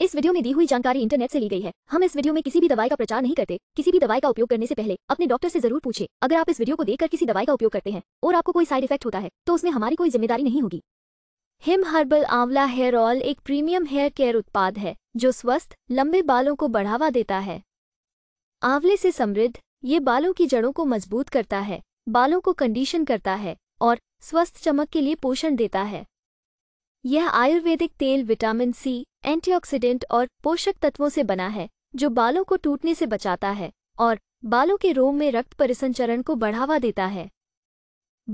इस वीडियो में दी हुई जानकारी इंटरनेट से ली गई है हम इस वीडियो में किसी भी दवाई का प्रचार नहीं करते किसी भी दवाई का उपयोग करने से पहले अपने डॉक्टर से जरूर पूछे अगर आप इस वीडियो को देखकर किसी दवाई का उपयोग करते हैं और आपको कोई साइड इफेक्ट होता है तो उसमें हमारी कोई जिम्मेदारी नहीं होगी him herbal amla hair oil एक प्रीमियम हेयर केयर उत्पाद है जो स्वस्थ लंबे बालों को बढ़ावा देता है आंवले से समृद्ध ये बालों की जड़ों को मजबूत करता है बालों को कंडीशन करता है और स्वस्थ चमक के लिए पोषण देता है यह आयुर्वेदिक तेल विटामिन सी एंटीऑक्सीडेंट और पोषक तत्वों से बना है जो बालों को टूटने से बचाता है और बालों के रोम में रक्त परिसंचरण को बढ़ावा देता है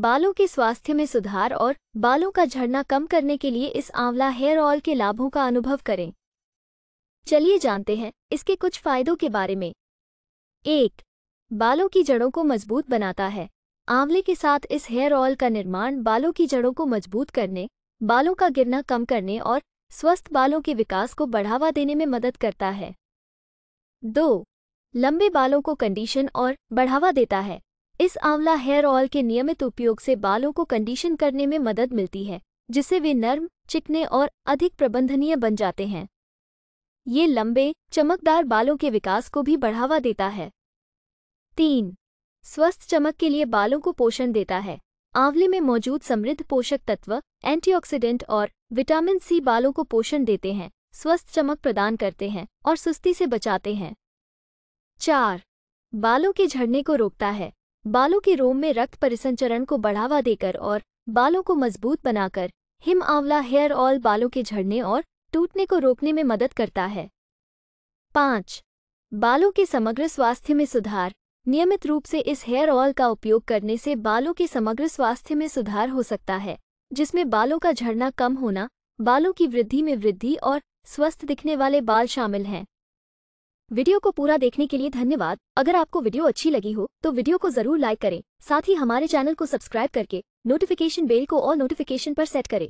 बालों के स्वास्थ्य में सुधार और बालों का झड़ना कम करने के लिए इस आंवला हेयर ऑयल के लाभों का अनुभव करें चलिए जानते हैं इसके कुछ फायदों के बारे में एक बालों की जड़ों को मजबूत बनाता है आंवले के साथ इस हेयर ऑयल का निर्माण बालों की जड़ों को मजबूत करने बालों का गिरना कम करने और स्वस्थ बालों के विकास को बढ़ावा देने में मदद करता है दो लंबे बालों को कंडीशन और बढ़ावा देता है इस आंवला हेयर ऑयल के नियमित उपयोग से बालों को कंडीशन करने में मदद मिलती है जिससे वे नर्म चिकने और अधिक प्रबंधनीय बन जाते हैं ये लंबे चमकदार बालों के विकास को भी बढ़ावा देता है तीन स्वस्थ चमक के लिए बालों को पोषण देता है आंवले में मौजूद समृद्ध पोषक तत्व एंटीऑक्सीडेंट और विटामिन सी बालों को पोषण देते हैं स्वस्थ चमक प्रदान करते हैं और सुस्ती से बचाते हैं चार बालों के झड़ने को रोकता है बालों के रोम में रक्त परिसंचरण को बढ़ावा देकर और बालों को मजबूत बनाकर हिम आंवला हेयर ऑयल बालों के झड़ने और टूटने को रोकने में मदद करता है पाँच बालों के समग्र स्वास्थ्य में सुधार नियमित रूप से इस हेयर ऑयल का उपयोग करने से बालों के समग्र स्वास्थ्य में सुधार हो सकता है जिसमें बालों का झड़ना कम होना बालों की वृद्धि में वृद्धि और स्वस्थ दिखने वाले बाल शामिल हैं वीडियो को पूरा देखने के लिए धन्यवाद अगर आपको वीडियो अच्छी लगी हो तो वीडियो को जरूर लाइक करें साथ ही हमारे चैनल को सब्सक्राइब करके नोटिफिकेशन बेल को और नोटिफिकेशन पर सेट करें